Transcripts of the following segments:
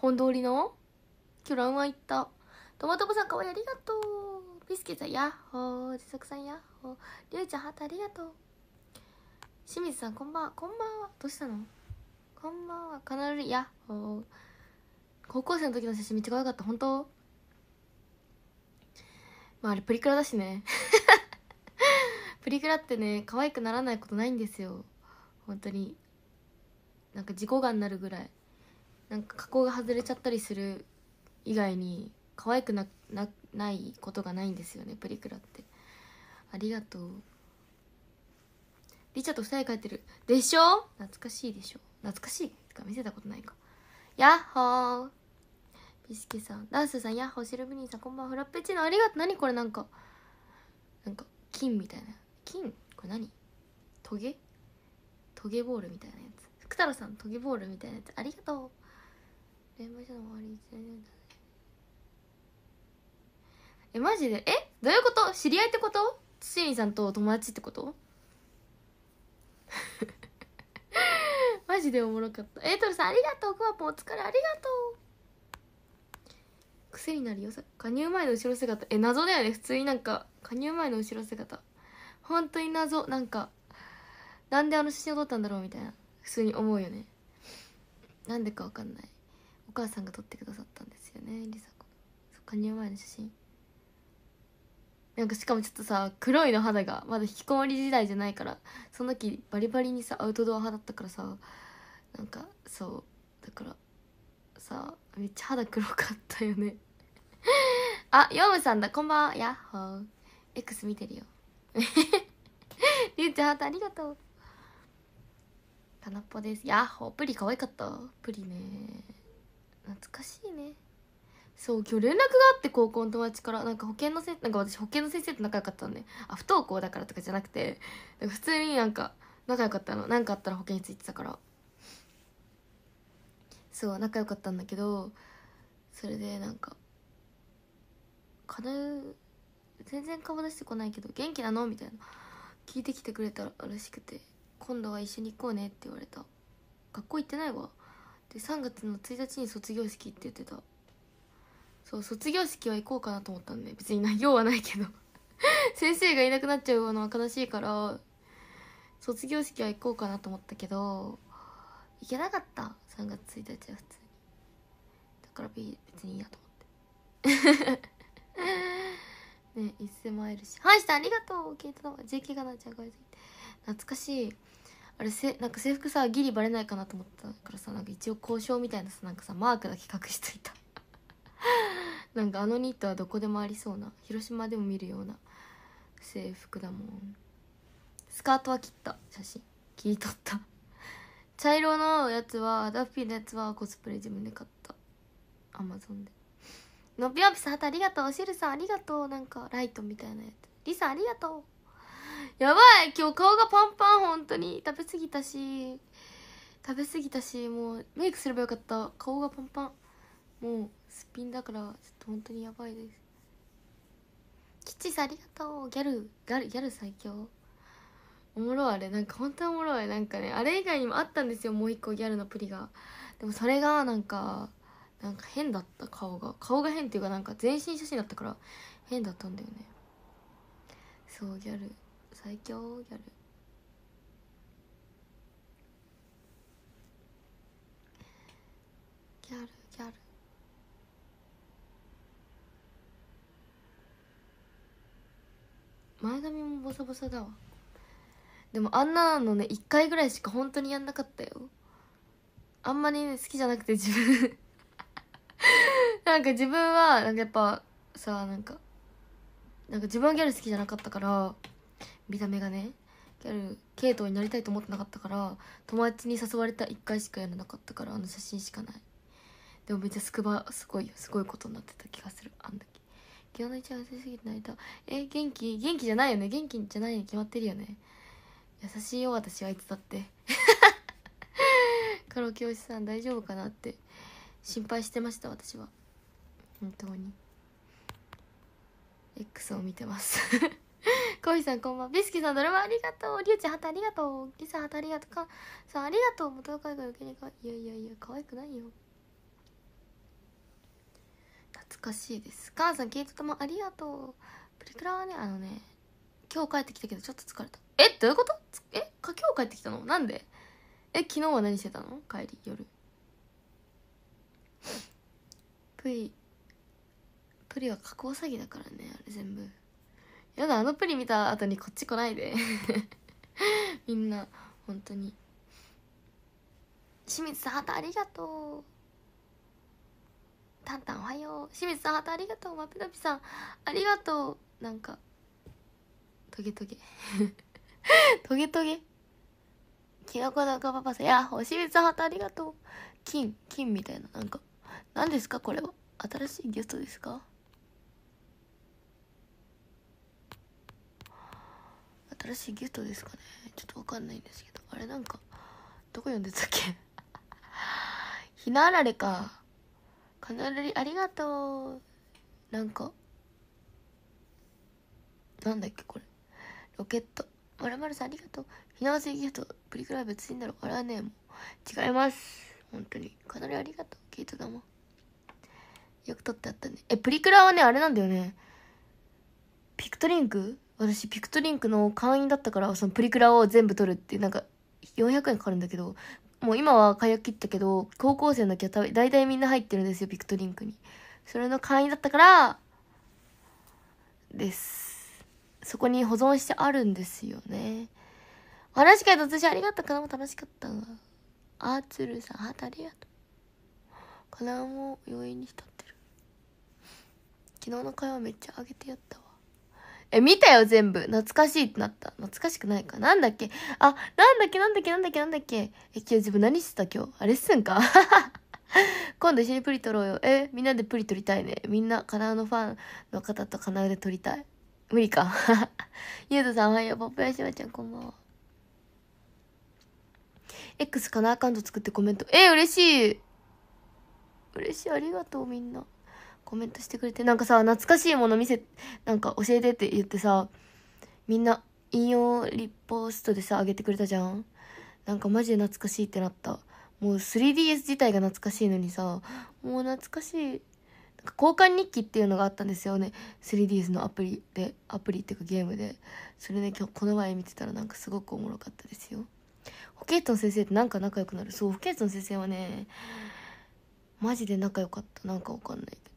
本通りのキュランは行った。トマトボさんかわいいありがとう。ビスケさんやっほー。自作さんやっほー。りゅうちゃんハートありがとう。清水さんこんばんは。こんばんは。どうしたのこんばんは。カナルやっほー。高校生の時の写真めっちゃ可愛かった。本当まああれプリクラだしね。プリクラってね、可愛くならないことないんですよ。本当に。なんか自己がになるぐらい。なんか加工が外れちゃったりする以外に可愛くななないことがないんですよねプリクラってありがとうリチャと2人帰ってるでしょ懐かしいでしょ懐かしいか見せたことないかヤッホービスケさんダンスさんヤッホーシルブニーさんこんばんはフラッペチーノありがとう何これなんかなんか金みたいな金これ何トゲトゲボールみたいなやつ福太郎さんトゲボールみたいなやつありがとう弁護士の終わり一年だねえマジでえどういうこと知り合いってことシーさんと友達ってこと マジでおもろかったえイトルさんありがとうくわぽお疲れありがとう癖になるよさ加入前の後ろ姿え謎だよね普通になんか加入前の後ろ姿本当に謎なんかなんであの写真を撮ったんだろうみたいな普通に思うよねなんでかわかんないお母さんが撮ってくださったんですよねりさこの加入前の写真なんかしかもちょっとさ黒いの肌がまだ引きこもり時代じゃないからその時バリバリにさアウトドア派だったからさなんかそうだからさめっちゃ肌黒かったよね あヨウムさんだこんばんはやっほー X 見てるよ りゅうちゃんハートありがとうかなっぽですやっほープリ可愛かったプリね懐かしいねそう今日連絡があって高校の友達からなんか保険のせなんか私保険の先生と仲良かったんであ不登校だからとかじゃなくて普通になんか仲良かったの何かあったら保健室行ってたからそう仲良かったんだけどそれでなんかなう全然顔出してこないけど元気なのみたいな聞いてきてくれたら嬉しくて今度は一緒に行こうねって言われた学校行ってないわで3月の1日に卒業式って言ってたそう卒業式は行こうかなと思ったんで別になうはないけど 先生がいなくなっちゃうのは悲しいから卒業式は行こうかなと思ったけど行けなかった3月1日は普通にだから別にいいやと思って ね一斉も会えるし「はいしたありがとう」聞いたの JK がなちゃんが懐かしいあれせなんか制服さギリバレないかなと思ったからさなんか一応交渉みたいなさなんかさマークだけ隠しといた なんかあのニットはどこでもありそうな広島でも見るような制服だもんスカートは切った写真切り取った茶色のやつはダッフィーのやつはコスプレ自分で買ったアマゾンでのぴわぴさんありがとうシルさんありがとうなんかライトみたいなやつりさんありがとうやばい今日顔がパンパン本当に食べ過ぎたし食べ過ぎたしもうメイクすればよかった顔がパンパンもうすっぴんだからちょっと本当にやばいです吉さんありがとうギャルギャルギャル最強おもろいあれなんか本当おもろいなんかねあれ以外にもあったんですよもう一個ギャルのプリがでもそれがなんかなんか変だった顔が顔が変っていうかなんか全身写真だったから変だったんだよねそうギャル最強ギャルギャルギャル前髪もボサボサだわでもあんなのね1回ぐらいしか本当にやんなかったよあんまり、ね、好きじゃなくて自分 なんか自分はなんかやっぱさなんかなんか自分はギャル好きじゃなかったから見た目がねギャル系統になりたいと思ってなかったから友達に誘われた1回しかやらなかったからあの写真しかないでもめっちゃスクバすごいすごいことになってた気がするあんだけ気の一番優しすぎて泣いたえ元気元気じゃないよね元気じゃないに決まってるよね優しいよ私はいつだって カロキヨシさん大丈夫かなって心配してました私は本当に X を見てます コーヒーさんこんばんビスキさんドラマありがとうリュウちんハタありがとうリサハタありがとうかさんありがとう元海外受けにかいやいやいや可愛くないよ懐かしいです母さんケイトともありがとうプリクラはねあのね今日帰ってきたけどちょっと疲れたえどういうことえか今日帰ってきたのなんでえ昨日は何してたの帰り夜プリプリは加工詐欺だからねあれ全部やだあのプリ見た後にこっち来ないで みんな本当に清水さんハートありがとうタンタンおはよう清水さんハートありがとうマピたピさんありがとうなんかトゲトゲ トゲトゲキノコのカパパさんやっほ清水さんハートありがとう金金みたいななんか何ですかこれは新しいゲストですか新しいギフトですかねちょっとわかんないんですけどあれなんかどこ読んでたっけ ひなあられかかなりありがとうなんかなんだっけこれロケットまるまるさんありがとうひなわせギフトプリクラ別にいいんだろあれはねもう違います本当にかなりありがとうケイトだもんよく撮ってあったねえプリクラはねあれなんだよねピクトリンク私ピクトリンクの会員だったからそのプリクラを全部撮るってなんか400円かかるんだけどもう今は解約切ったけど高校生の時は大体みんな入ってるんですよピクトリンクにそれの会員だったからですそこに保存してあるんですよね話し会と私ありがとうかなも楽しかったあーつるさんあーありがとうかなも余韻に浸ってる昨日の会話めっちゃ上げてやったわえ、見たよ、全部。懐かしいってなった。懐かしくないか。なんだっけあ、なんだっけ、なんだっけ、なんだっけ、なんだっけ。え、今日自分何してた今日あ、れっすんか 今度一緒にプリ撮ろうよ。え、みんなでプリ撮りたいね。みんな、カナウのファンの方とカナウで撮りたい。無理か。ゆうとさん、おはよう。ポップやしばちゃん、こんばんは。X かなアカウント作ってコメント。え、嬉しい。嬉しい。ありがとう、みんな。コメントしてくれてなんかさ懐かしいもの見せなんか教えてって言ってさみんな引用リポストでさ上げてくれたじゃんなんかマジで懐かしいってなったもう 3DS 自体が懐かしいのにさもう懐かしい交換日記っていうのがあったんですよね 3DS のアプリでアプリっていうかゲームでそれね今日この前見てたらなんかすごくおもろかったですよホケイトン先生ってなんか仲良くなるそうホケイトン先生はねマジで仲良かったなんかわかんないけど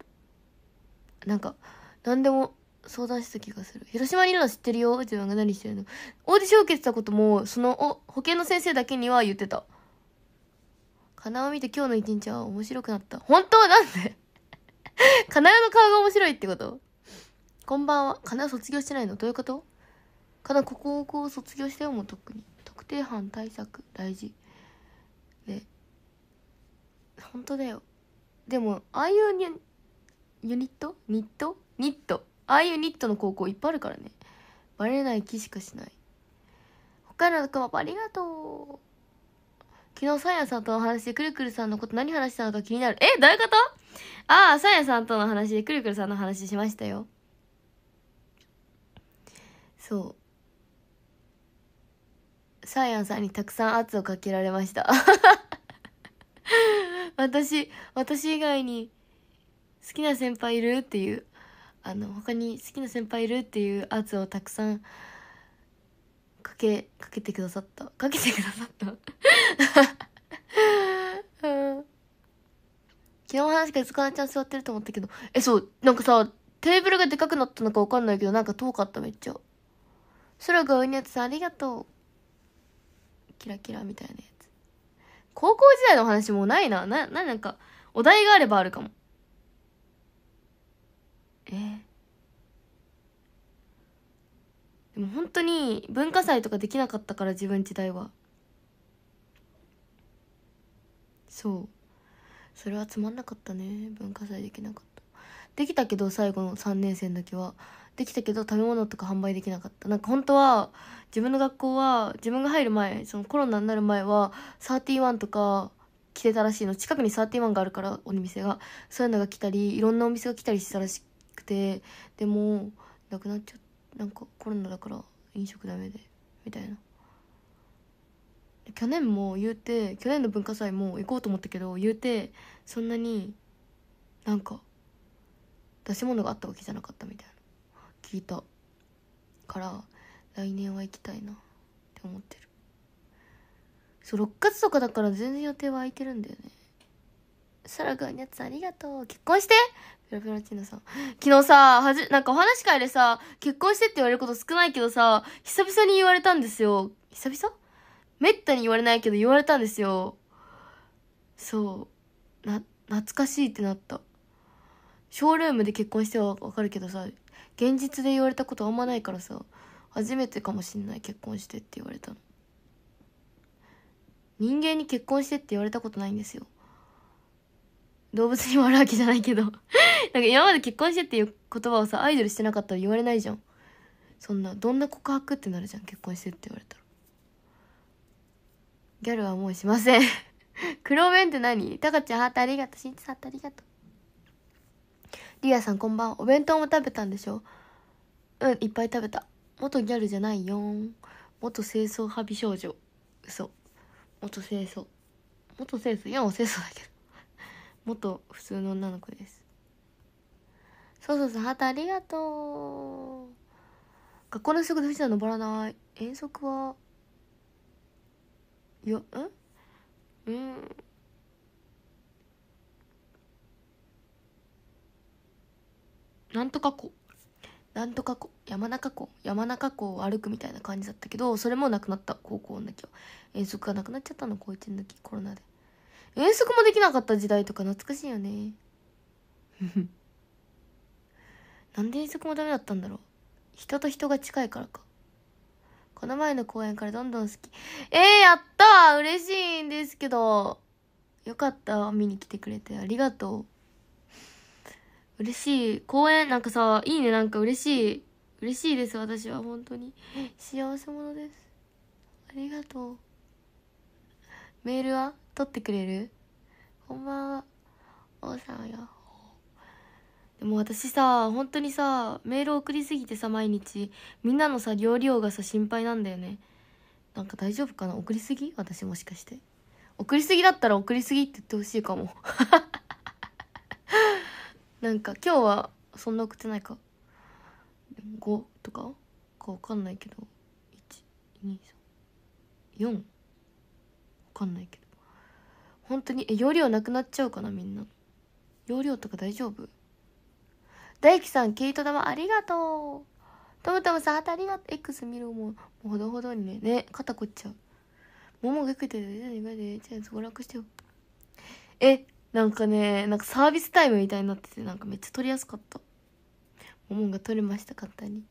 なんか、何でも相談した気がする。広島にいるの知ってるよ。自分が何してるの。オーディション受けてたことも、そのお保健の先生だけには言ってた。かなを見て今日の一日は面白くなった。本当なんで かなの顔が面白いってことこんばんは。かな卒業してないのどういうことかな、ここをこう卒業してよ、もう特に。特定班対策、大事。ね。本当だよ。でも、ああいうにユニットニットニットああいうニットの高校いっぱいあるからねバレない気しかしない他の仲間ありがとう昨日サーヤさんとの話でくるくるさんのこと何話したのか気になるえどういうことああサーヤさんとの話でくるくるさんの話しましたよそうサーヤンさんにたくさん圧をかけられました 私私以外に好きな先輩いるっていう、あの、他に好きな先輩いるっていう圧をたくさんかけ、かけてくださった。かけてくださった昨日の話からつかなちゃん座ってると思ったけど、え、そう、なんかさ、テーブルがでかくなったのかわかんないけど、なんか遠かっためっちゃ。空が上にやつさんありがとう。キラキラみたいなやつ。高校時代の話もうないな。な、な、なんか、お題があればあるかも。でも本当に文化祭とかできなかったから自分時代はそうそれはつまんなかったね文化祭できなかったできたけど最後の3年生の時はできたけど食べ物とか販売できなかったなんか本当は自分の学校は自分が入る前そのコロナになる前はサーティワンとか来てたらしいの近くにサーティワンがあるからお店がそういうのが来たりいろんなお店が来たりしたらしくてでもなくなっちゃなんかコロナだから飲食ダメでみたいな去年も言うて去年の文化祭も行こうと思ったけど言うてそんなになんか出し物があったわけじゃなかったみたいな聞いたから来年は行きたいなって思ってるそう6月とかだから全然予定は空いてるんだよねそら君、やつありがとう。結婚してペロペロチーノさん。昨日さ、はじ、なんかお話会でさ、結婚してって言われること少ないけどさ、久々に言われたんですよ。久々めったに言われないけど言われたんですよ。そう。な、懐かしいってなった。ショールームで結婚してはわかるけどさ、現実で言われたことあんまないからさ、初めてかもしんない結婚してって言われたの。人間に結婚してって言われたことないんですよ。動物にもあるわけじゃないけど なんか今まで結婚してっていう言葉をさアイドルしてなかったら言われないじゃんそんなどんな告白ってなるじゃん結婚してって言われたらギャルはもうしません 黒弁って何タカちゃんハートありがとうしんちさんハートありがとうリアさんこんばんお弁当も食べたんでしょうんいっぱい食べた元ギャルじゃないよ元清掃派美少女嘘元清掃元清掃や、も清掃だけど元普通の女の子ですそうそうそうハートありがとう学校の遠足で富士山登らない遠足はようんうんなんとか湖なんとか湖山中湖山中湖を歩くみたいな感じだったけどそれもなくなった高校の時は遠足がなくなっちゃったの高1の時コロナで遠足もできなかった時代とか懐かしいよねなんで遠足もダメだったんだろう人と人が近いからかこの前の公演からどんどん好きえー、やった嬉しいんですけどよかった見に来てくれてありがとう嬉しい公演、なんかさいいねなんか嬉しい嬉しいです私は本当に幸せ者ですありがとうメールは撮ってくれるほんまは王さんよでも私さ本当にさメール送りすぎてさ毎日みんなのさ料理量がさ心配なんだよねなんか大丈夫かな送りすぎ私もしかして送りすぎだったら送りすぎって言ってほしいかも なんか今日はそんな送ってないか5とかか分かんないけど123 4わかんないけど本当にえ容量なくなっちゃうかなみんな容量とか大丈夫大輝さん毛糸玉ありがとうトムトムさんあたトありがとう X 見るももうほどほどにねね肩凝っちゃう桃がくてる何がでじゃんと娯楽してよえなんかねなんかサービスタイムみたいになっててなんかめっちゃ取りやすかった桃が取れました簡単に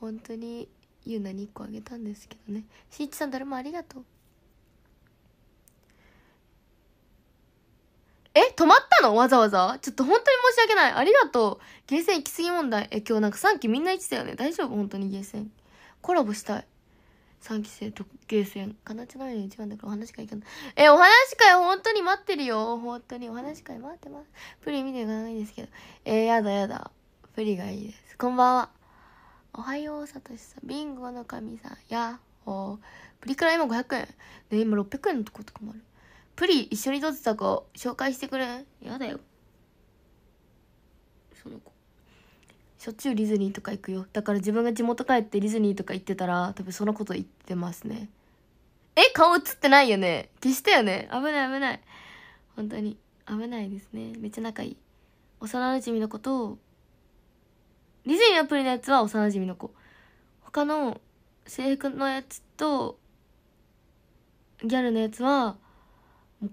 本当にゆうなに1個あげたんですけどねしんいちさん誰もありがとうえ止まったのわざわざちょっと本当に申し訳ない。ありがとう。ゲーセン行きすぎ問題。え、今日なんか3期みんな行ってたよね。大丈夫本当にゲーセン。コラボしたい。3期生とゲーセン。かなちの一番だからお話会行かない。え、お話会本当に待ってるよ。本当にお話会待ってます。プリ見てるからいいですけど。えー、やだやだ。プリがいいです。こんばんは。おはよう、さとしさん。ビンゴの神さん。やっほー。プリから今500円。で、今600円のとことかもある。プリ一緒に撮ってた子紹介してくれやだよその子しょっちゅうディズニーとか行くよだから自分が地元帰ってディズニーとか行ってたら多分そのこと言ってますねえ顔映ってないよね消したよね危ない危ない本当に危ないですねめっちゃ仲いい幼なじみの子とディズニーのプリのやつは幼なじみの子他の制服のやつとギャルのやつは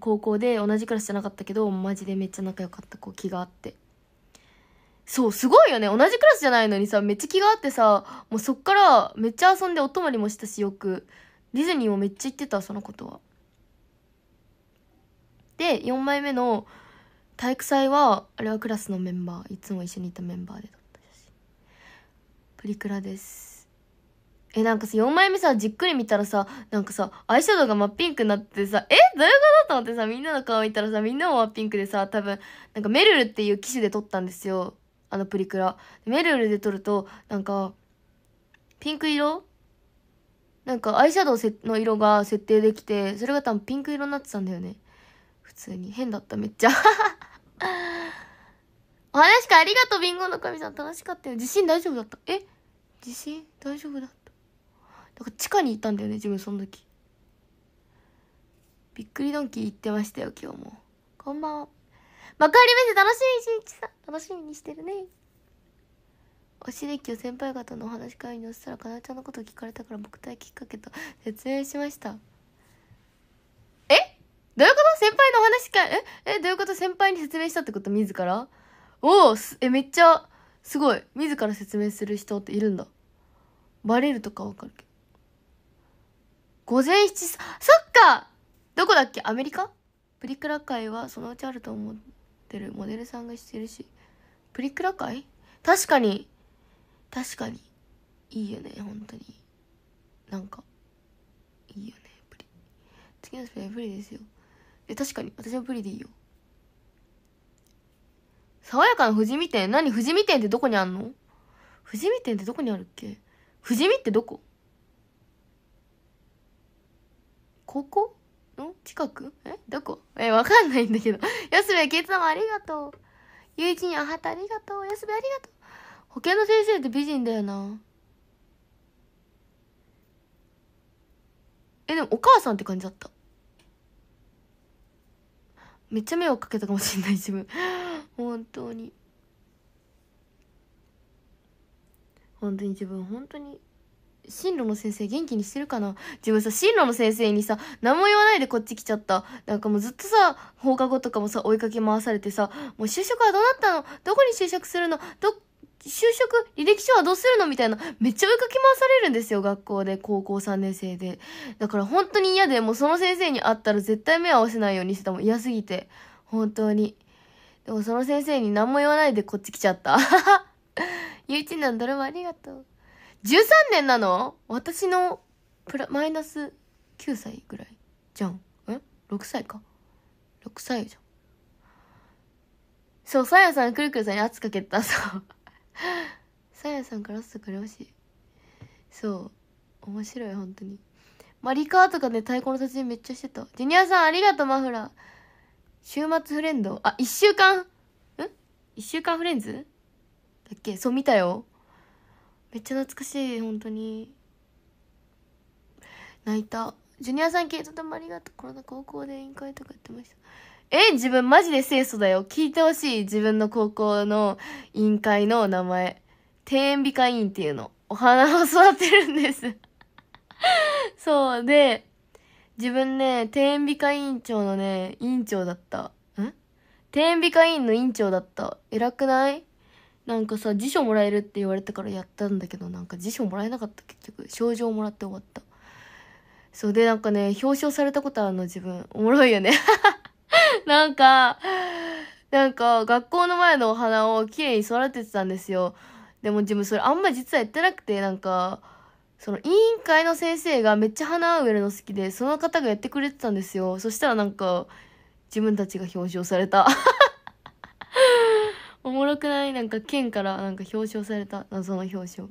高校で同じクラスじゃなかったけどマジでめっちゃ仲良かった子気があってそうすごいよね同じクラスじゃないのにさめっちゃ気があってさもうそっからめっちゃ遊んでお泊まりもしたしよくディズニーもめっちゃ行ってたそのことはで4枚目の体育祭はあれはクラスのメンバーいつも一緒にいたメンバーで撮った写真プリクラですえ、なんかさ、4枚目さ、じっくり見たらさ、なんかさ、アイシャドウが真っピンクになっててさ、えどういうことと思ってさ、みんなの顔見たらさ、みんなも真っピンクでさ、多分、なんかメルルっていう機種で撮ったんですよ。あのプリクラ。メルルで撮ると、なんか、ピンク色なんかアイシャドウの色が設定できて、それが多分ピンク色になってたんだよね。普通に。変だった、めっちゃ お話かありがとう、ビンゴの神さん。楽しかったよ。地震大丈夫だった。え地震大丈夫だった。だから地下に行ったんだよね自分その時びっくりドンキー行ってましたよ今日もこんばんは幕張メッセ楽しみ一日さん楽しみにしてるねおしりきを先輩方のお話会に載せたらかなちゃんのこと聞かれたから僕対きっかけと説明しましたえどういうこと先輩のお話会ええどういうこと先輩に説明したってこと自らおおえめっちゃすごい自ら説明する人っているんだバレるとかわかるけど午前7時、そっかどこだっけアメリカプリクラ界はそのうちあると思ってるモデルさんがしてるし。プリクラ界確かに。確かに。いいよね、本当に。なんか、いいよね、プリ。次のスペインプリですよ。え、確かに。私はプリでいいよ。爽やかな富士見店何富士見店ってどこにあんの富士見店ってどこにあるっけ富士見ってどこここん近くえどこえ、わかんないんだけど。やすべケツ玉ありがとう。ゆういちにあはたありがとう。やすべありがとう。保健の先生って美人だよな。え、でもお母さんって感じだった。めっちゃ迷惑かけたかもしんない自分。本当に。本当に自分、本当に進路の先生元気にしてるかな自分さ、進路の先生にさ、何も言わないでこっち来ちゃった。なんかもうずっとさ、放課後とかもさ、追いかけ回されてさ、もう就職はどうなったのどこに就職するのど、就職履歴書はどうするのみたいな、めっちゃ追いかけ回されるんですよ、学校で、高校3年生で。だから本当に嫌で、もうその先生に会ったら絶対目合わせないようにしてたもん。嫌すぎて。本当に。でもその先生に何も言わないでこっち来ちゃった。ゆうちなんドラマありがとう。13年なの私のプラ、マイナス9歳ぐらいじゃん。え ?6 歳か。6歳じゃん。そう、さやさん、くるくるさんに圧かけた、そう。さやさんから圧かれましい。そう。面白い、本当に。マリカーとかね、太鼓の達人めっちゃしてた。ジュニアさん、ありがとう、マフラー。週末フレンド。あ、1週間ん ?1 週間フレンズだっけそう、見たよ。めっちゃ懐かしい本当に泣いたジュニアさん系とてもありがとうコロナ高校で委員会とかやってましたえ自分マジで清楚だよ聞いてほしい自分の高校の委員会の名前庭園美化委員っていうのお花を育てるんです そうで自分ね庭園美化委員長のね委員長だったん庭園美化委員の委員長だった偉くないなんかさ辞書もらえるって言われたからやったんだけどなんか辞書もらえなかった結局賞状もらって終わったそうでなんかね表彰されたことあるの自分おもろいよね なんかなんか学校の前のお花をきれいに育ててたんですよでも自分それあんま実はやってなくてなんかその委員会の先生がめっちゃ花植えるの好きでその方がやってくれてたんですよそしたらなんか自分たちが表彰されたおもろくないなんか県からなんか表彰された謎の表彰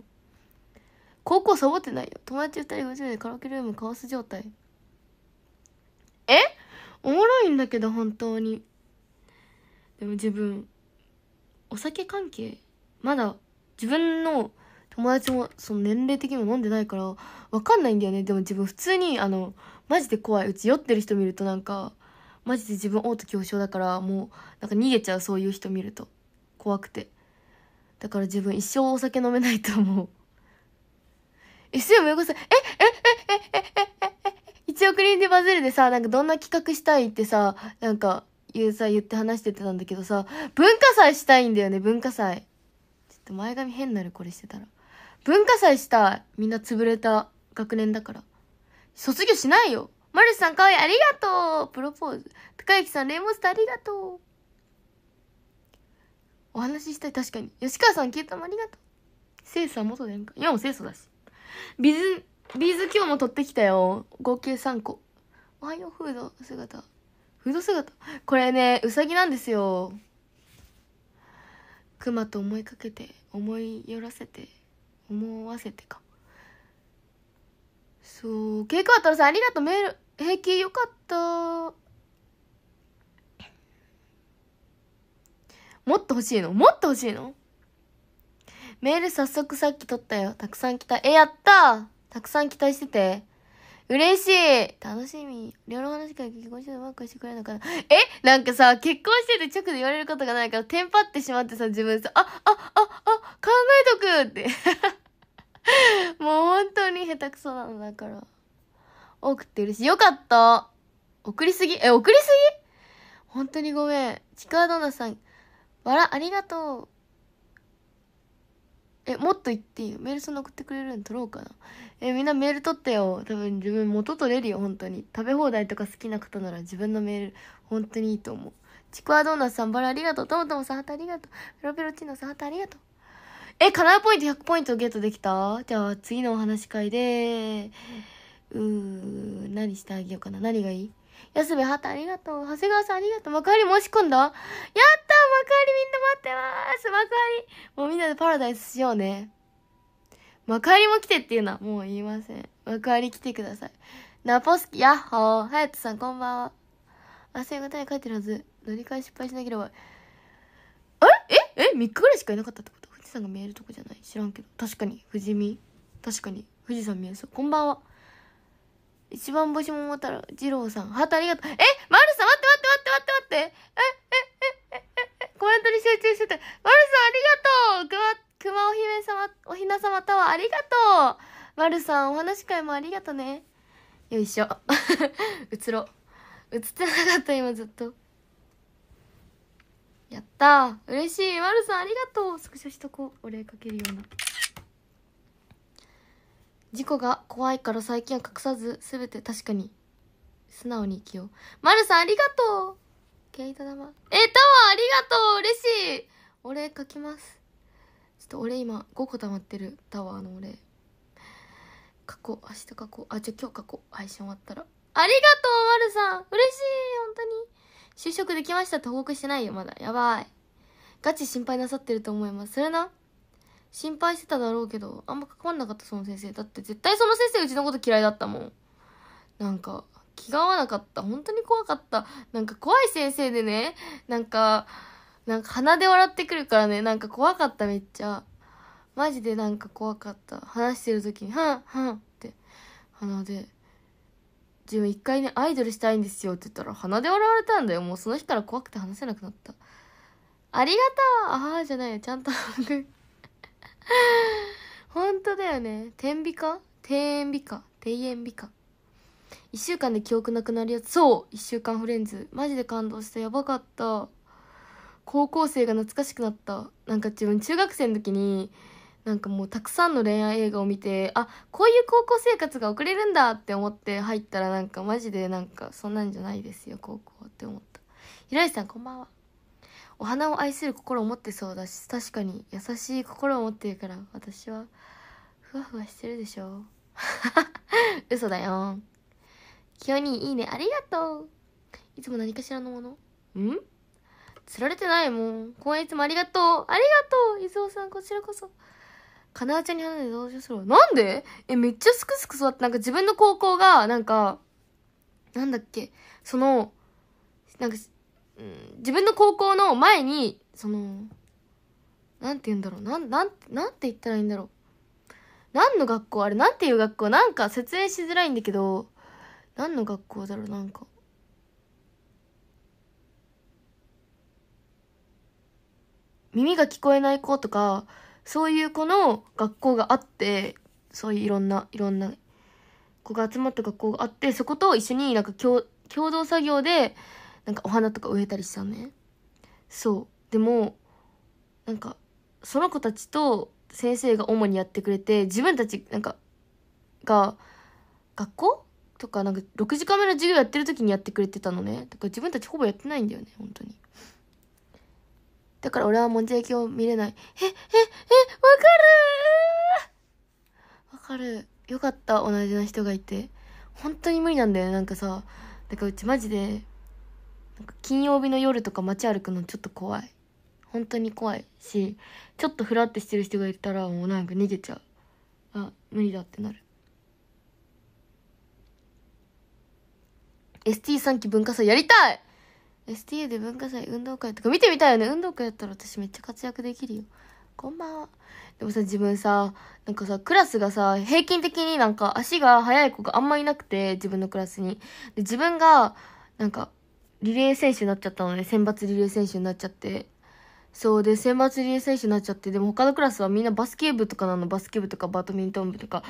高校サボってないよ友達2人50人でカラオケルームかわす状態えおもろいんだけど本当にでも自分お酒関係まだ自分の友達もその年齢的にも飲んでないから分かんないんだよねでも自分普通にあのマジで怖いうち酔ってる人見るとなんかマジで自分嘔吐恐症だからもうなんか逃げちゃうそういう人見ると怖くてだから自分一生お酒飲めないと思う SM よこせええええええええ1億人でバズるでさなんかどんな企画したいってさなんか言うさ言って話してたんだけどさ文化祭したいんだよね文化祭ちょっと前髪変なるこれしてたら文化祭したいみんな潰れた学年だから卒業しないよマルシさんかわいいありがとうプロポーズ高之さんレモンスターありがとうお話ししたい確かに吉川さん消えたもありがとう清楚は元でんか今も清楚だしビズビーズ今日も取ってきたよ合計3個おはようフード姿フード姿これねうさぎなんですよクマと思いかけて思い寄らせて思わせてかそう経過あたらさんありがとうメール平気よかったもっと欲しいのもっと欲しいのメール早速さっき撮ったよ。たくさん来た。え、やったたくさん期待してて。嬉しい楽しみ。両の話から結婚してワークしてくれるのかなえなんかさ、結婚してて直で言われることがないから、テンパってしまってさ、自分さ、あ、あ、あ、あ、考えとくって。もう本当に下手くそなのだから。多くて嬉しい。よかった送りすぎえ、送りすぎ本当にごめん。ちくわどなさん。わら、ありがとう。え、もっと言っていいよ。メールそんな送ってくれるの取ろうかな。え、みんなメール取ってよ。多分自分元取れるよ、本当に。食べ放題とか好きな方なら自分のメール、本当にいいと思う。ちくわドーナツさん、バラありがとう。トもトもさはたありがとう。ペロペロチーノさはたありがとう。え、かなーポイント100ポイントゲットできたじゃあ次のお話会で、うー、何してあげようかな。何がいい安部はたありがとう。長谷川さんありがとう。幕張申し込んだやった幕張みんな待ってます幕張もうみんなでパラダイスしようね。幕張も来てっていうのはもう言いません。幕張来てください。ナポスキ、ヤッホー。はやとさんこんばんは。明日夕方に帰ってるはず。乗り換え失敗しなければ。あれええ ?3 日ぐらいしかいなかったってこと富士山が見えるとこじゃない知らんけど。確かに。富士見。確かに。富士山見えそう。こんばんは。一番星桃太郎、二郎さん。ハートありがとう。えマルさん待って待って待って待って待ってえええええコメントに集中してて。マルさんありがとうくま、くまお姫様、おひな様タワーありがとうマルさんお話会もありがとね。よいしょ。うつろ。つってなかった今ずっと。やった嬉しいマルさんありがとうスクショしとこう。お礼かけるような。事故が怖いから最近は隠さず、すべて確かに、素直に生きよう。まるさん、ありがとうケイタ玉。え、タワーありがとう嬉しいお礼書きます。ちょっと俺今、5個溜まってる、タワーのお礼。書こう、明日書こう。あ、じゃあ今日書こう。配信終わったら。ありがとう、まるさん嬉しい本当に就職できましたって報告してないよ、まだ。やばい。ガチ心配なさってると思います。それな。心配してただろうけど、あんま関わんなかった、その先生。だって絶対その先生うちのこと嫌いだったもん。なんか、気が合わなかった。本当に怖かった。なんか怖い先生でね、なんか、なんか鼻で笑ってくるからね、なんか怖かっためっちゃ。マジでなんか怖かった。話してる時に、はん、はんって。鼻で、自分一回ね、アイドルしたいんですよって言ったら、鼻で笑われたんだよ。もうその日から怖くて話せなくなった。ありがとうああ、じゃないよ。ちゃんと 本当だよね天日か庭園美か庭園美か1週間で記憶なくなるやつそう1週間フレンズマジで感動したやばかった高校生が懐かしくなったなんか自分中学生の時になんかもうたくさんの恋愛映画を見てあこういう高校生活が送れるんだって思って入ったらなんかマジでなんかそんなんじゃないですよ高校って思ったひろさんこんばんはお花を愛する心を持ってそうだし確かに優しい心を持ってるから私はふわふわしてるでしょ 嘘だよ清にいいねありがとういつも何かしらのものん釣られてないもん公園いつもありがとうありがとう伊豆さんこちらこそかなあちゃんに花で同情するなんでえめっちゃすくすく育ってなんか自分の高校がなんかなんだっけそのなんか自分の高校の前に、その、なんて言うんだろう。なん、なん、なんて言ったらいいんだろう。何の学校あれ、なんていう学校なんか説明しづらいんだけど、何の学校だろう、なんか。耳が聞こえない子とか、そういう子の学校があって、そういういろんな、いろんな子が集まった学校があって、そこと一緒になんか共同作業で、なんかお花とか植えたりしたねそうでもなんかその子たちと先生が主にやってくれて自分たちなんかが学校とかなんか6時間目の授業やってる時にやってくれてたのねだから自分たちほぼやってないんだよね本当にだから俺はもんじゃ焼きを見れないえええわかるわかるよかった同じな人がいて本当に無理なんだよねなんかさだからうちマジでなんか金曜日の夜とか街歩くのちょっと怖い本当に怖いしちょっとフラってしてる人がいたらもうなんか逃げちゃうあ無理だってなる ST3 期文化祭やりたい STA で文化祭運動会とか見てみたいよね運動会やったら私めっちゃ活躍できるよこんばんはでもさ自分さなんかさクラスがさ平均的になんか足が速い子があんまいなくて自分のクラスにで自分がなんかリレー選手になっちゃったので、選抜リレー選手になっちゃって。そうで、選抜リレー選手になっちゃって、でも他のクラスはみんなバスケ部とかなの、バスケ部とかバドミントン部とか、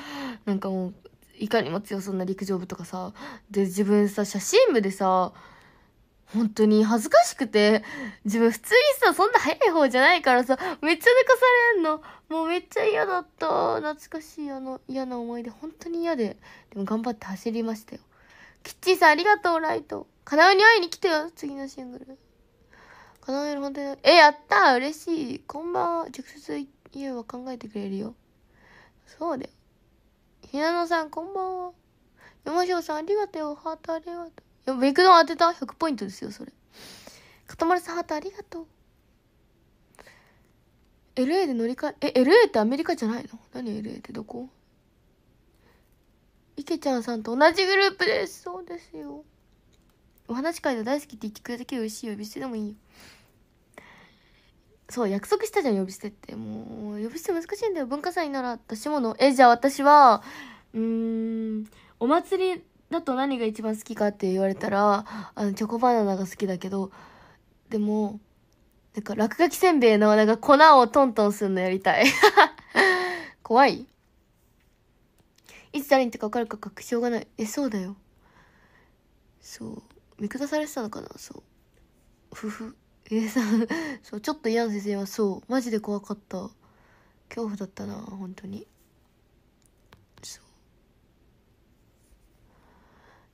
なんかもう、いかにも強そうな陸上部とかさ、で、自分さ、写真部でさ、本当に恥ずかしくて、自分普通にさ、そんな早い方じゃないからさ、めっちゃ抜かされんの。もうめっちゃ嫌だった。懐かしい、あの、嫌な思い出。本当に嫌で。でも頑張って走りましたよ。キッチンさんありがとう、ライト。かなうに会いに来てよ、次のシングル。かなうより本当に、え、やった嬉しい。こんばんは、直接言えば考えてくれるよ。そうだよ。ひなのさん、こんばんは。山椒さん、ありがとう。ハートありがとう。いや、ベクドン当てた ?100 ポイントですよ、それ。かたまるさん、ハートありがとう。LA で乗り換え、え、LA ってアメリカじゃないの何 LA ってどこいけちゃんさんと同じグループです。そうですよ。お話会で大好きって言ってくれたけど嬉しい呼び捨てでもいいよそう約束したじゃん呼び捨てってもう呼び捨て難しいんだよ文化祭なら出し物えじゃあ私はうんお祭りだと何が一番好きかって言われたらあのチョコバナナが好きだけどでもなんか落書きせんべいのなんか粉をトントンするのやりたい 怖いいつ誰にってか分かるか確証がないえそうだよそう見下されてたのかなそうふふえさんそう ちょっと嫌な先生はそうマジで怖かった恐怖だったな本当にそう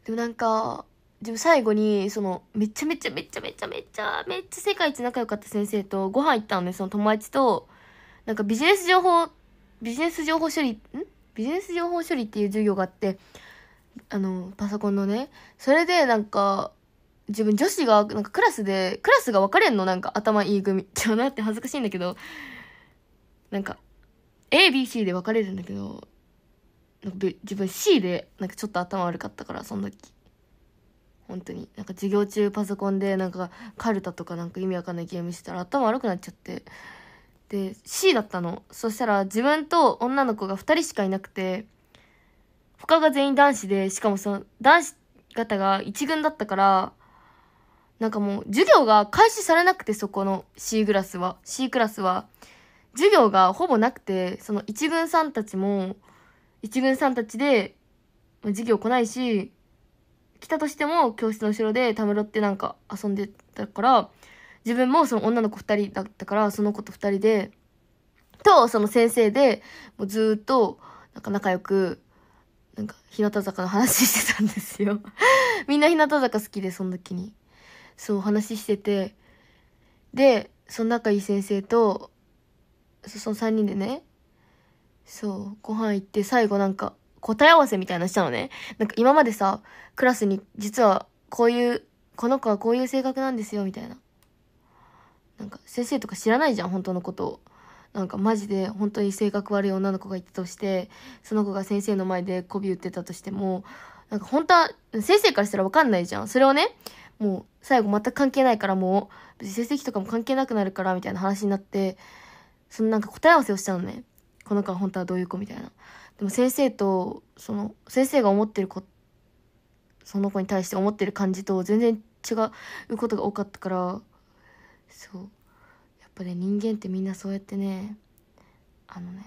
でもなんかでも最後にそのめちゃめちゃめちゃめちゃめちゃめっちゃ世界一仲良かった先生とご飯行ったんでその友達となんかビジネス情報ビジネス情報処理んビジネス情報処理っていう授業があってあの、パソコンのね。それでなんか、自分女子が、なんかクラスで、クラスが分かれんのなんか頭いい組。ちょ、なって恥ずかしいんだけど、なんか、A、B、C で分かれるんだけど、なんか自分 C で、なんかちょっと頭悪かったから、その時。本当に。なんか授業中パソコンで、なんか、カルタとかなんか意味わかんないゲームしてたら頭悪くなっちゃって。で、C だったの。そしたら自分と女の子が2人しかいなくて、他が全員男子で、しかもその、男子方が一軍だったから、なんかもう、授業が開始されなくて、そこの C クラスは、C クラスは、授業がほぼなくて、その一軍さんたちも、一軍さんたちで、授業来ないし、来たとしても教室の後ろでたむろってなんか遊んでたから、自分もその女の子二人だったから、その子と二人で、と、その先生で、もうずっと、なんか仲良くなんか、日向坂の話してたんですよ みんな日向坂好きで、その時に。そう、話してて。で、その仲いい先生と、その3人でね、そう、ご飯行って最後なんか、答え合わせみたいなしたのね。なんか今までさ、クラスに実はこういう、この子はこういう性格なんですよ、みたいな。なんか先生とか知らないじゃん、本当のことを。なんかマジで本当に性格悪い女の子がいたとしてその子が先生の前で媚び売ってたとしてもなんか本当は先生からしたら分かんないじゃんそれをねもう最後全く関係ないからもう成績とかも関係なくなるからみたいな話になってそのなんか答え合わせをしたのねこの子は本当はどういう子みたいな。でも先生とその先生が思ってる子その子に対して思ってる感じと全然違うことが多かったからそうぱね人間ってみんなそうやってねあのね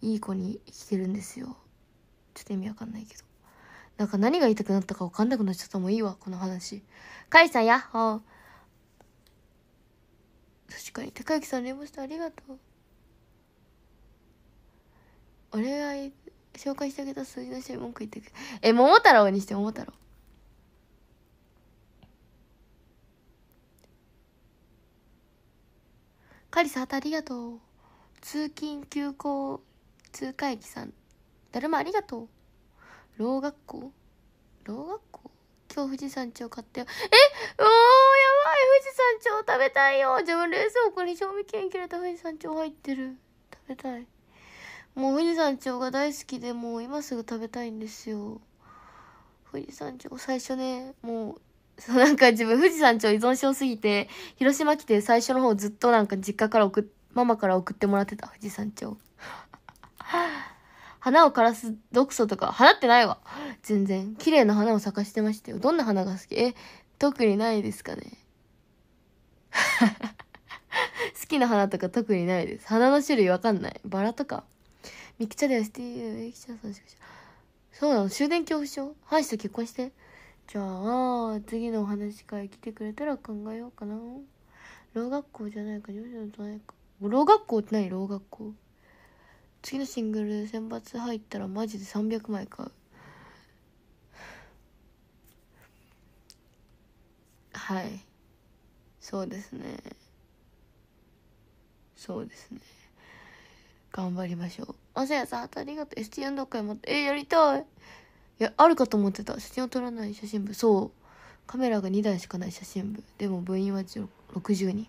いい子に生きてるんですよちょっと意味わかんないけどなんか何が言いたくなったかわかんなくなっちゃったもういいわこの話かいさんやっほー確かに高之さんレモしてありがとう俺が紹介してあげた数字の人に文句言ってくえ桃太郎にして桃太郎カリさんありがとう。通勤休校通会議さん。だるまありがとう。老学校老学校今日富士山頂買ってえおーやばい富士山頂食べたいよ自分冷蔵庫に賞味期限切れた富士山頂入ってる食べたいもう富士山頂が大好きでもう今すぐ食べたいんですよ富士山頂最初ねもうなんか自分富士山頂依存症すぎて、広島来て最初の方ずっとなんか実家から送っ、ママから送ってもらってた、富士山頂。花を枯らす毒素とか、花ってないわ。全然。綺麗な花を咲かしてましたよ。どんな花が好きえ、特にないですかね。好きな花とか特にないです。花の種類わかんない。バラとか。ミキチャではして、ミキチャさんしかしそうなの終電恐怖症阪神と結婚して。じゃあ、次のお話会来てくれたら考えようかな。老学校じゃないか、女子のいか。老学校って何老学校次のシングル選抜入ったらマジで300枚買う。はい。そうですね。そうですね。頑張りましょう。せやさん、ありがとう。ST 運動会も、えやりたい。いや、あるかと思ってた。写真を撮らない写真部。そう。カメラが2台しかない写真部。でも部員は60人。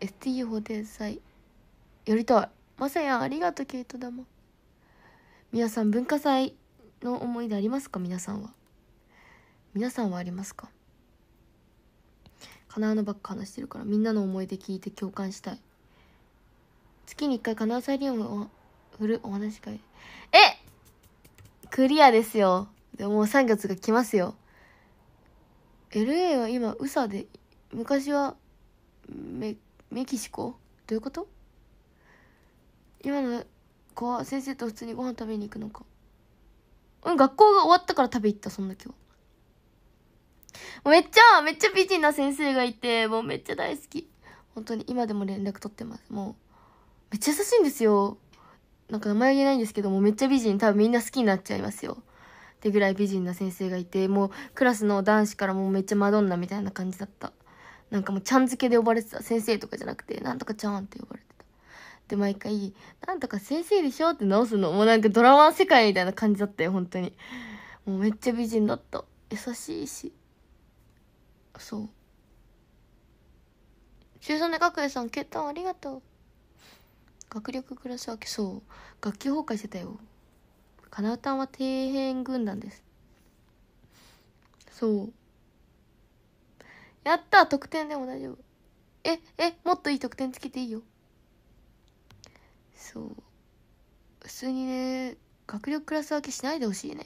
STU 法廷祭やりたい。まさやん、ありがとう、ケイト玉。皆さん、文化祭の思い出ありますか皆さんは。皆さんはありますかかなのばっか話してるから、みんなの思い出聞いて共感したい。月に1回、かなうサイリウムを振るお話会。えクリアですよ。でもう3月が来ますよ。LA は今、ウサで、昔はメ、メキシコどういうこと今の子は先生と普通にご飯食べに行くのか。うん、学校が終わったから食べ行った、そんな今日。めっちゃ、めっちゃ美人な先生がいて、もうめっちゃ大好き。本当に今でも連絡取ってます。もう、めっちゃ優しいんですよ。なんか名前言えないんですけども、めっちゃ美人、多分みんな好きになっちゃいますよ。ってぐらい美人な先生がいて、もうクラスの男子からもうめっちゃマドンナみたいな感じだった。なんかもうちゃん付けで呼ばれてた。先生とかじゃなくて、なんとかちゃんって呼ばれてた。で、毎回、なんとか先生でしょって直すの。もうなんかドラマ世界みたいな感じだったよ、本当に。もうめっちゃ美人だった。優しいし。そう。中3で角栄さん、決断ありがとう。学力クラス分けそう楽器崩壊してたよかなうたんは底辺軍団ですそうやった得点でも大丈夫ええもっといい得点つけていいよそう普通にね学力クラス分けしないでほしいね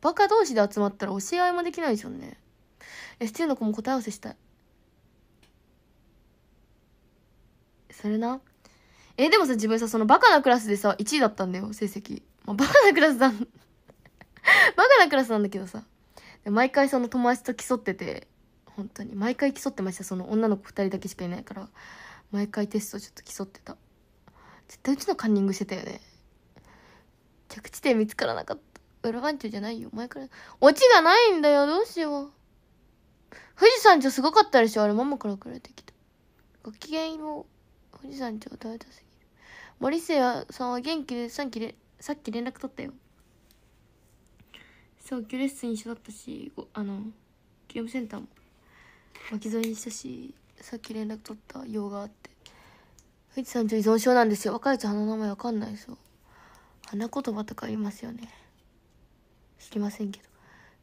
バカ同士で集まったら教え合いもできないじゃんね ST の子も答え合わせしたいそれなえ、でもさ、自分さ、そのバカなクラスでさ、1位だったんだよ、成績。まあ、バカなクラスだ バカなクラスなんだけどさ。毎回その友達と競ってて、本当に。毎回競ってました、その女の子2人だけしかいないから。毎回テストちょっと競ってた。絶対うちのカンニングしてたよね。着地点見つからなかった。裏番長じゃないよ、前から。オチがないんだよ、どうしよう。富士山頂すごかったでしょあれママから送られてきた。ご機嫌よう。富士山頂大打席。森末さんは元気でさっきれさっき連絡取ったよそうレッスン一緒だったしあのゲームセンターも巻き添えにしたしさっき連絡取った用があって富士山上依存症なんですよ若いちゃんの名前わかんないそう花言葉とか言いますよね知りませんけど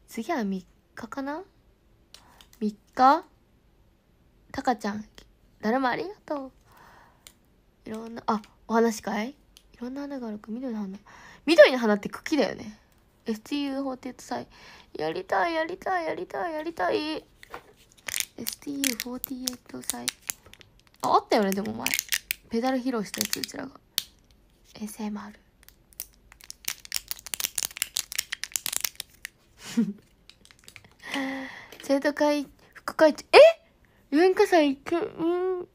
次は3日かな3日たかちゃん誰もありがとういろんなあお話かいいろんな花があるか緑の花緑の花って茎だよね STU 法廷祭やりたいやりたいやりたいやりたい STU48 祭ああったよねでも前ペダル披露したやつうちらが SMR 生徒会副会長え文化祭くうん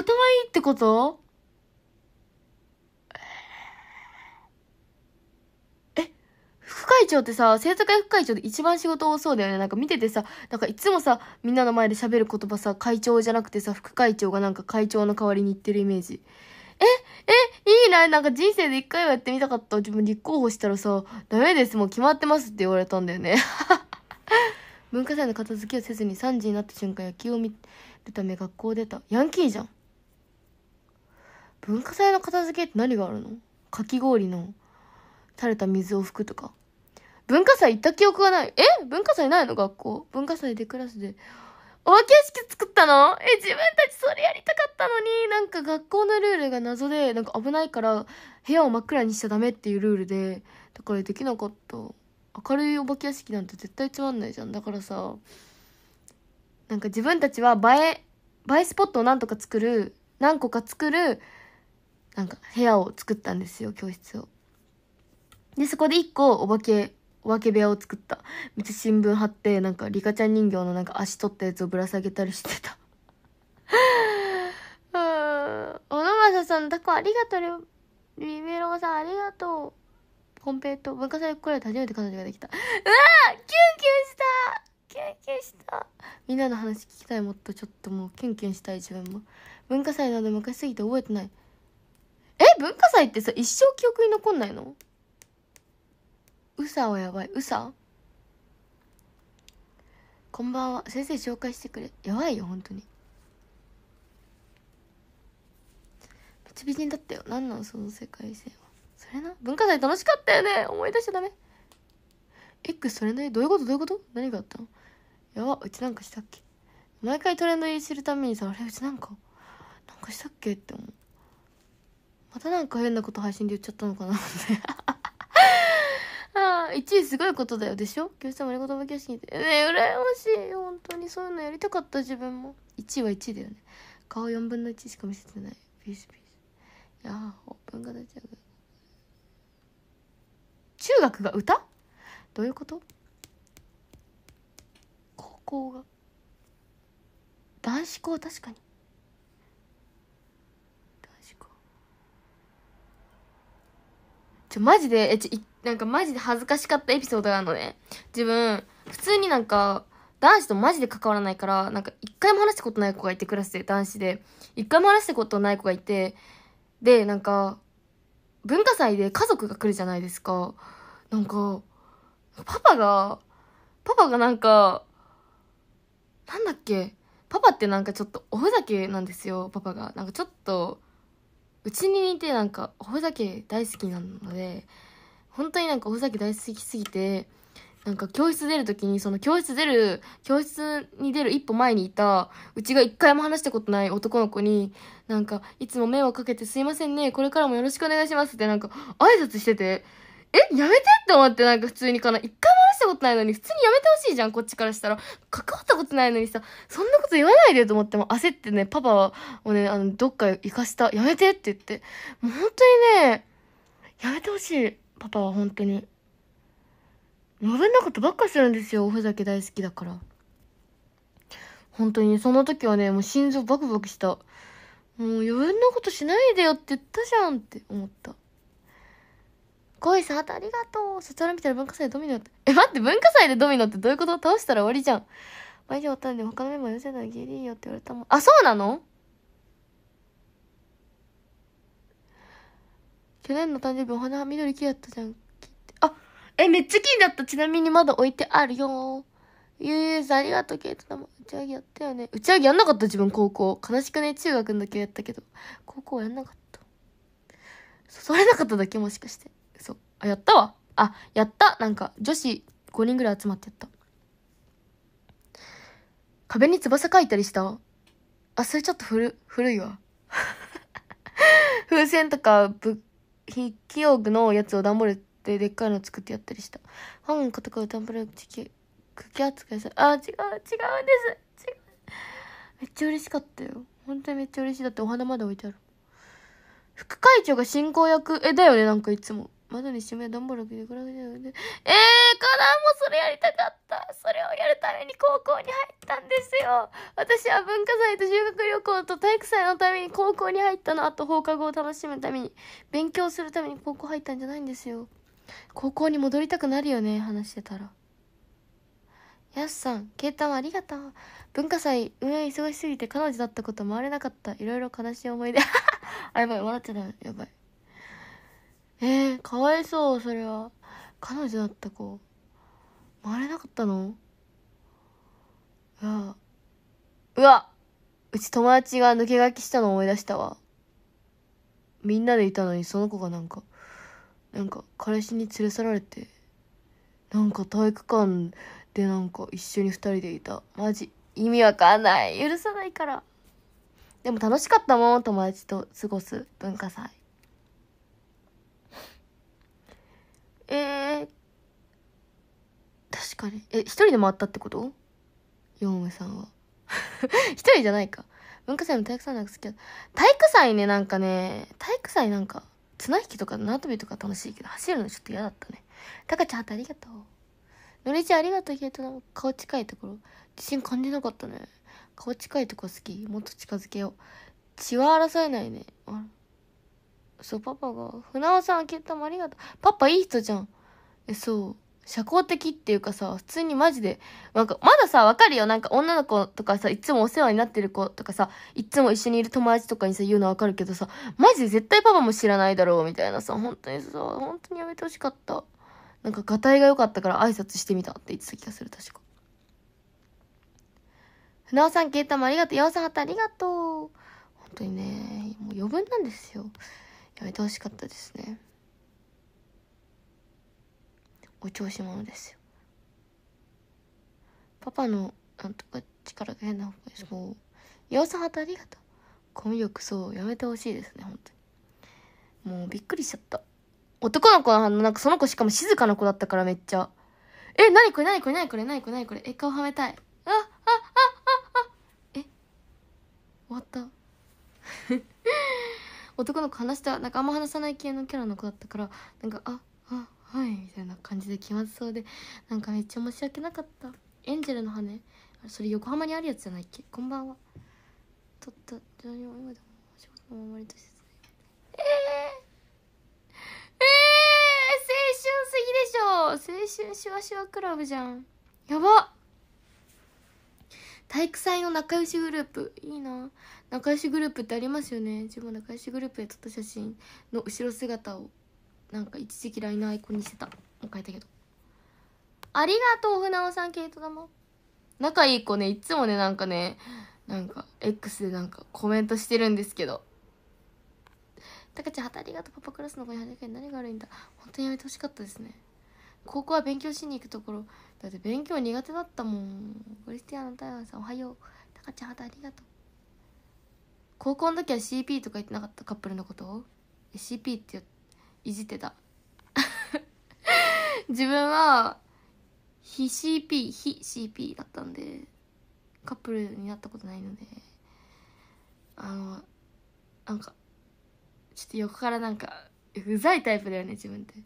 頭いいってことえ、副会長ってさ、生徒会副会長で一番仕事多そうだよね。なんか見ててさ、なんかいつもさ、みんなの前で喋る言葉さ、会長じゃなくてさ、副会長がなんか会長の代わりに言ってるイメージ。え、え、いいな、なんか人生で一回はやってみたかった。自分立候補したらさ、ダメです、もう決まってますって言われたんだよね。文化祭の片付けをせずに3時になった瞬間野球を見るため学校出た。ヤンキーじゃん。文化祭の片付けって何があるのかき氷の垂れた水を拭くとか。文化祭行った記憶がない。え文化祭ないの学校。文化祭でクラスで。お化け屋敷作ったのえ、自分たちそれやりたかったのに、なんか学校のルールが謎で、なんか危ないから、部屋を真っ暗にしちゃダメっていうルールで、だからできなかった。明るいお化け屋敷なんて絶対つまんないじゃん。だからさ、なんか自分たちは映え、映えスポットをなんとか作る、何個か作る、なんか部屋を作ったんですよ、教室を。で、そこで一個お化け、お化け部屋を作った。めっちゃ新聞貼って、なんかリカちゃん人形のなんか足取ったやつをぶら下げたりしてた。う ん。小野正さん、とこありがとう。リベロさん、ありがとう。コンペイト、文化祭来られて初めて彼女ができた。うわキュンキュンしたキュンキュンしたみんなの話聞きたいもっとちょっともうキュンキュンしたい自分も文化祭など昔すぎて覚えてないえ文化祭ってさ一生記憶に残んないのうさはやばいうさこんばんは先生紹介してくれやばいよ本当にめっちゃ美人だったよなんなのその世界線はそれな文化祭楽しかったよね思い出しちゃダメ X それなりどういうことどういうこと何があったのやばうちなんかしたっけ毎回トレンド入りするためにさあれうちなんかなんかしたっけって思うまたなんか変なこと配信で言っちゃったのかな ああ1位すごいことだよでしょ教室たまり言葉教室にてね羨ましい本当にそういうのやりたかった自分も1位は1位だよね顔4分の1しか見せてないピースピースいやオープンが出ちゃう中学が歌どういうこと高校が男子校確かにちょ、マジで、え、ちょ、なんかマジで恥ずかしかったエピソードがあるのね。自分、普通になんか、男子とマジで関わらないから、なんか一回も話したことない子がいて、クラスで、男子で。一回も話したことない子がいて、で、なんか、文化祭で家族が来るじゃないですか。なんか、パパが、パパがなんか、なんだっけ、パパってなんかちょっとおふざけなんですよ、パパが。なんかちょっと、うちにいてなんかおふざけ大好きなので本当になんかおふざけ大好きすぎてなんか教室出る時にその教室出る教室に出る一歩前にいたうちが一回も話したことない男の子になんかいつも迷惑かけてすいませんねこれからもよろしくお願いしますってなんか挨拶しててえやめてって思ってなんか普通にかな一回も話したことないのに、普通にやめてほしいじゃん、こっちからしたら。関わったことないのにさ、そんなこと言わないでと思っても焦ってね、パパはもうね、あの、どっか行かした、やめてって言って。もう本当にね、やめてほしい、パパは本当に。無分なことばっかするんですよ、おふざけ大好きだから。本当に、その時はね、もう心臓バクバクした。もう余分なことしないでよって言ったじゃんって思った。ごいさありがとう。そちら見たら文化祭でドミノって。え、待って、文化祭でドミノってどういうこと倒したら終わりじゃん。毎日終わったんで他のメンバー寄せたらギリいいよって言われたもん。あ、そうなの去年の誕生日お花は緑木やったじゃん。あ、え、めっちゃにだった。ちなみにまだ置いてあるよ。ゆうゆうさんありがとう、ケイトだもん。打ち上げやったよね。打ち上げやんなかった自分高校。悲しくね、中学の時はやったけど。高校やんなかった。誘われなかっただけもしかして。あ、やったわ。あ、やった。なんか、女子5人ぐらい集まってやった。壁に翼描いたりしたあ、それちょっと古、古いわ。風船とか、ぶ、筆記用具のやつを段ボールででっかいの作ってやったりした。本とか段ボール地球、茎扱いさ、あ、違う、違うんです。違う。めっちゃ嬉しかったよ。本当にめっちゃ嬉しい。だってお花まだ置いてある。副会長が進行役、え、だよね、なんかいつも。窓に締めンボールをてくええー、カナーもそれやりたかったそれをやるために高校に入ったんですよ私は文化祭と修学旅行と体育祭のために高校に入ったのあと放課後を楽しむために勉強するために高校入ったんじゃないんですよ高校に戻りたくなるよね話してたらやすさん携帯ありがとう文化祭運営忙しすぎて彼女だったこともあれなかったいろいろ悲しい思い出 あやばい笑っちゃダメやばいえー、かわいそう、それは。彼女だった子。回れなかったのうわ。うわうち友達が抜け書きしたの思い出したわ。みんなでいたのにその子がなんか、なんか彼氏に連れ去られて、なんか体育館でなんか一緒に二人でいた。マジ、意味わかんない。許さないから。でも楽しかったもん、友達と過ごす文化祭。えー、確かに。え、一人で回ったってことヨウムさんは。一人じゃないか。文化祭も体育祭なんか好きだ。体育祭ね、なんかね、体育祭なんか、綱引きとか縄跳びとか楽しいけど、走るのちょっと嫌だったね。タカちゃん、ありがとう。のりちゃん、ありがとう、ヒエト。顔近いところ。自信感じなかったね。顔近いとこ好き。もっと近づけよう。血は争えないね。あら。そう、パパが、船尾さん、きっもありがとう。パパいい人じゃん。え、そう。社交的っていうかさ、普通にマジで、なんか、まださ、わかるよ。なんか、女の子とかさ、いつもお世話になってる子とかさ、いつも一緒にいる友達とかにさ、言うのわかるけどさ、マジで絶対パパも知らないだろう、みたいなさ、本当にさ、本当にやめてほしかった。なんか、がたいが良かったから挨拶してみたって言ってた気がする、確か。船尾さん、ケータもありがとう。八尾さん、ありがとう。本当にね、もう余分なんですよ。やめてほしかったですねお調子者ですよパパのなんとか力が変な方がいいです。岩う、さんはたありがとうコミュ力そうやめてほしいですね本当にもうびっくりしちゃった男の子あのなんかその子しかも静かな子だったからめっちゃえなにこれなにこれなにこれ何これ何これえ顔はめたいあああああえ終わった男の子話したなんかあんま話さない系のキャラの子だったからなんかああはいみたいな感じで気まずそうでなんかめっちゃ申し訳なかったエンジェルの羽それ横浜にあるやつじゃないっけこんばんはとった今でも仕事の守りとしてええー、青春すぎでしょ青春しわしわクラブじゃんやば体育祭の仲良しグループいいな仲良しグループってありますよね自分仲良しグループで撮った写真の後ろ姿をなんか一時期 LINE のアイコンにしてたもう書いたけどありがとう船尾さんケイト玉仲いい子ねいつもねなんかねなんか X でなんかコメントしてるんですけどたかちゃんありがとうパパクラスの子に働け何が悪いんだ本当にやめてほしかったですね高校は勉強しに行くところだって勉強苦手だったもんクリスティアーノ・タイワンさんおはようたかちゃんありがとう高校の時は CP とか言ってなかったカップルのことを CP っていじってた 自分は非 CP 非 CP だったんでカップルになったことないのであのなんかちょっと横からなんかうざいタイプだよね自分ってふ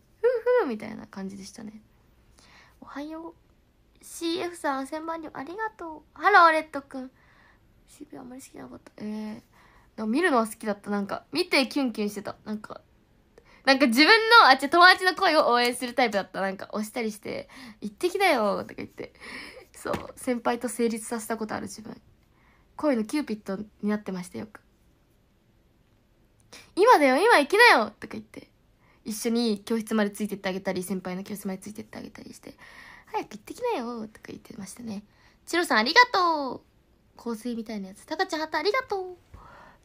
ふーみたいな感じでしたねおはよう CF さん1000万人ありがとうハローレッドくん CP あんまり好きなかったええー見るのは好きだったなんか見てキュンキュンしてたなんかなんか自分の、あ、っち友達の恋を応援するタイプだった。なんか押したりして、行ってきなよとか言って。そう、先輩と成立させたことある自分。恋のキューピッドになってましたよく。今だよ今行きなよとか言って。一緒に教室までついてってあげたり、先輩の教室までついてってあげたりして。早く行ってきなよとか言ってましたね。チロさんありがとう香水みたいなやつ。タカちゃんハタありがとう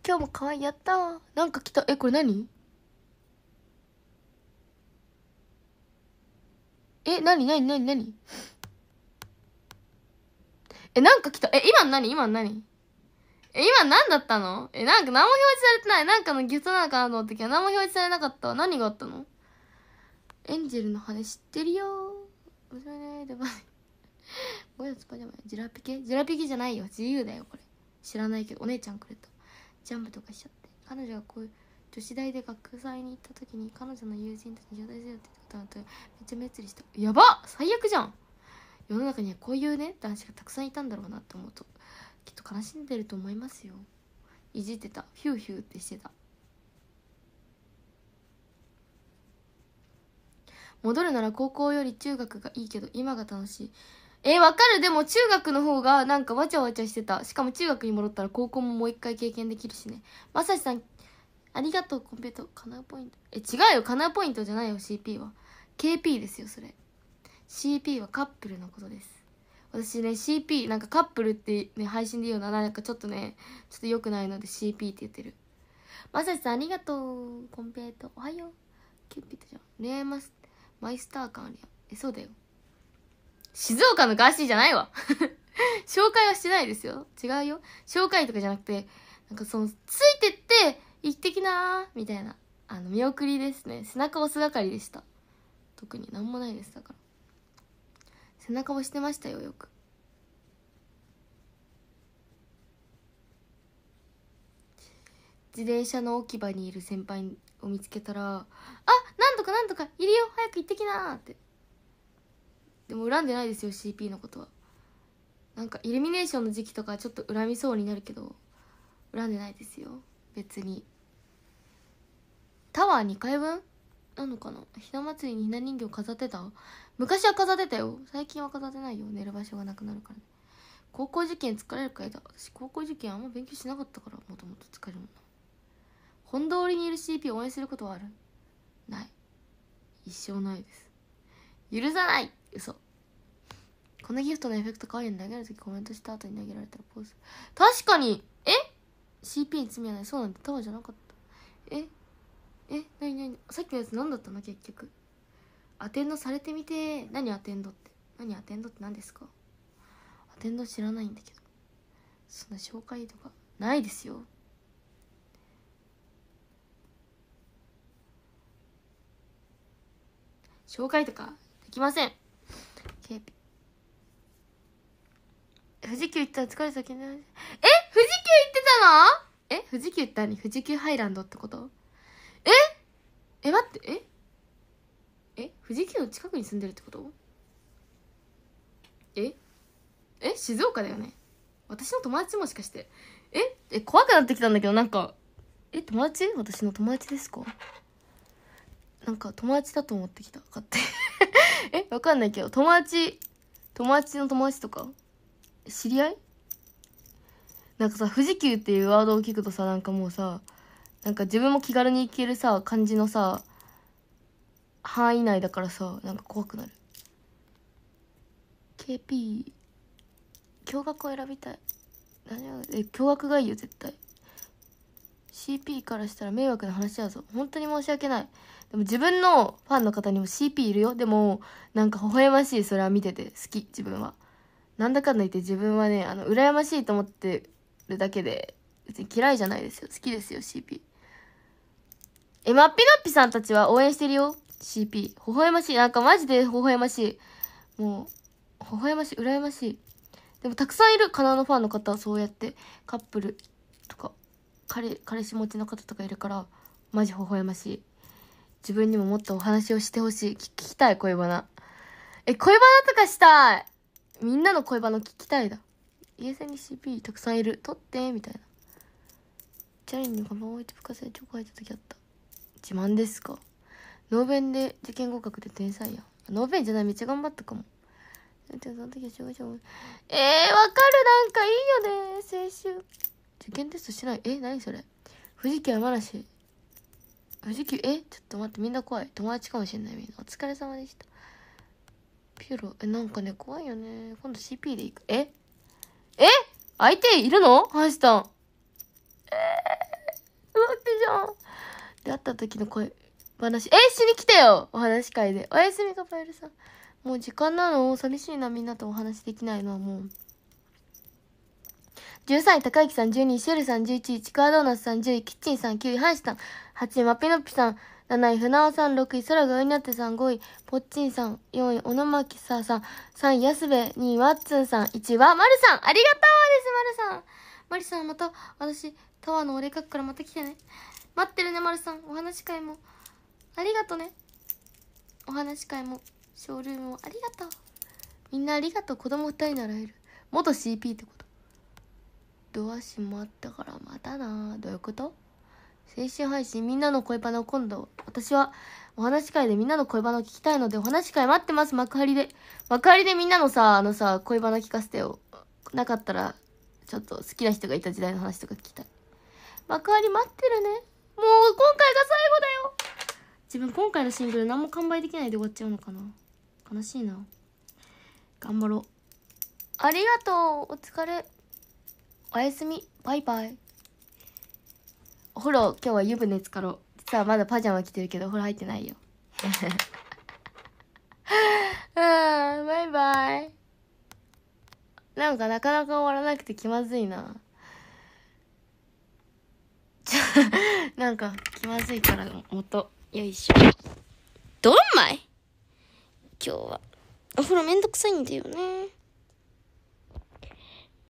今日も可愛いやったーなんか来たえこれ何え何何何何えなんか来たえ今何今何え今何だったのえなんか何も表示されてないなんかのギフトなのかなと思ったけど何も表示されなかった何があったのエンジェルの羽知ってるよ面白いねでも5月パジラピケジラピケじゃないよ自由だよこれ知らないけどお姉ちゃんくれたジャンプとかしちゃって彼女がこういう女子大で学祭に行った時に彼女の友人たちに招待せって言ったことあるとめっちゃ目移りしたやば最悪じゃん世の中にはこういうね男子がたくさんいたんだろうなって思うときっと悲しんでると思いますよいじってたヒューヒューってしてた戻るなら高校より中学がいいけど今が楽しいえー、わかる。でも中学の方がなんかわちゃわちゃしてた。しかも中学に戻ったら高校ももう一回経験できるしね。まさしさん、ありがとうコンペイト。カナーポイント。え、違うよ。カナーポイントじゃないよ、CP は。KP ですよ、それ。CP はカップルのことです。私ね、CP、なんかカップルってね、配信で言うのはなんかちょっとね、ちょっと良くないので CP って言ってる。まさしさん、ありがとう。コンペイト。おはよう。キューピットじゃん。恋愛マス、マイスター感あるやん。え、そうだよ。静岡のガーシーじゃないわ 紹介はしてないですよ。違うよ。紹介とかじゃなくて、なんかその、ついてって、行ってきなー、みたいな。あの、見送りですね。背中押す係でした。特になんもないです、だから。背中押してましたよ、よく。自転車の置き場にいる先輩を見つけたら「あなんとかなんとかいるよ早く行ってきな」ってでも恨んでないですよ CP のことはなんかイルミネーションの時期とかちょっと恨みそうになるけど恨んでないですよ別にタワー2回分なのかなひな祭りにひな人形飾ってた昔は飾ってたよ最近は飾ってないよ寝る場所がなくなるからね高校受験疲れるからだ私高校受験あんま勉強しなかったからもともと疲れるもんな本通りにいる CP 応援することはあるない一生ないです許さない嘘このギフトのエフェクト可愛いの投げるときコメントした後に投げられたらポーズ確かにえ CP に罪はないそうなんだタワーじゃなかったええなになにさっきのやつ何だったの結局アテンドされてみて何アテンドって何アテンドって何ですかアテンド知らないんだけどそんな紹介とかないですよ紹介とかできません警備富士急行ったら疲れた気になるえ富士急行ってたのえ富士急行っのに富士急ハイランドってことええ待ってええ富士急の近くに住んでるってことええ静岡だよね私の友達もしかしてええ怖くなってきたんだけどなんかえ友達私の友達ですかなんか友達だと思ってきた勝手えわかんないけど、友達、友達の友達とか知り合いなんかさ、富士急っていうワードを聞くとさ、なんかもうさ、なんか自分も気軽に行けるさ、感じのさ、範囲内だからさ、なんか怖くなる。KP、驚愕を選びたい。何をえ、驚愕がいいよ、絶対。CP からしたら迷惑な話だぞ本当に申し訳ないでも自分のファンの方にも CP いるよでもなんか微笑ましいそれは見てて好き自分はなんだかんだ言って自分はねあの羨ましいと思ってるだけで別に嫌いじゃないですよ好きですよ CP えまっぴガっぴさんたちは応援してるよ CP 微笑ましいなんかマジで微笑ましいもう微笑ましい羨ましいでもたくさんいるカナのファンの方はそうやってカップルとか彼彼氏持ちの方とかいるからマジ微笑ましい自分にももっとお話をしてほしい聞きたい恋バナえ恋バナとかしたいみんなの恋バナ聞きたいだ家さんに CP たくさんいる撮ってみたいなチャレンジに釜を置いて深活でチョコ入った時あった自慢ですかノーベンで受験合格で天才やノーベンじゃないめっちゃ頑張ったかもえー、わかるなんかいいよね青春受験テストしない。え何それ富士急山梨。富士急、えちょっと待って、みんな怖い。友達かもしれない、みんな。お疲れ様でした。ピュロ、え、なんかね、怖いよね。今度 CP で行く。ええ相手いるのハンシタン。えー、待ってじゃん。で、会った時の声、話。えしに来たよお話会で。おやすみ、カパエルさん。もう時間なの寂しいな、みんなとお話できないのはもう。13位、高之さん。12位、シェルさん。11位、ちくわドーナツさん。10位、キッチンさん。9位、ハンシさん。8位、マピノピさん。7位、船尾さん。6位、空がうになってさん。5位、ポッチンさん。4位、オマキサーさん。3位、安部。2位、ワッツンさん。1位は、マルさん。ありがとうです、マルさん。マリさん、また、私、タワーのお礼描くからまた来てね。待ってるね、マルさん。お話会も。ありがとね。お話会も、ショールームもありがとう。みんなありがとう。子供2人なら会える。元 CP ってこと。ドア閉まったからまたなどういうこと先週配信みんなの恋バナを今度私はお話し会でみんなの恋バナを聞きたいのでお話し会待ってます幕張で幕張でみんなのさあのさ恋バナ聞かせてよなかったらちょっと好きな人がいた時代の話とか聞きたい幕張待ってるねもう今回が最後だよ自分今回のシングル何も完売できないで終わっちゃうのかな悲しいな頑張ろうありがとうお疲れおやすみ。バイバイ。お風呂、今日は湯船浸かろう。実はまだパジャマ着てるけど、お風呂入ってないよ。あバイバイ。なんかなかなか終わらなくて気まずいな。なんか気まずいから元。よいしょ。どんまい今日は。お風呂めんどくさいんだよね。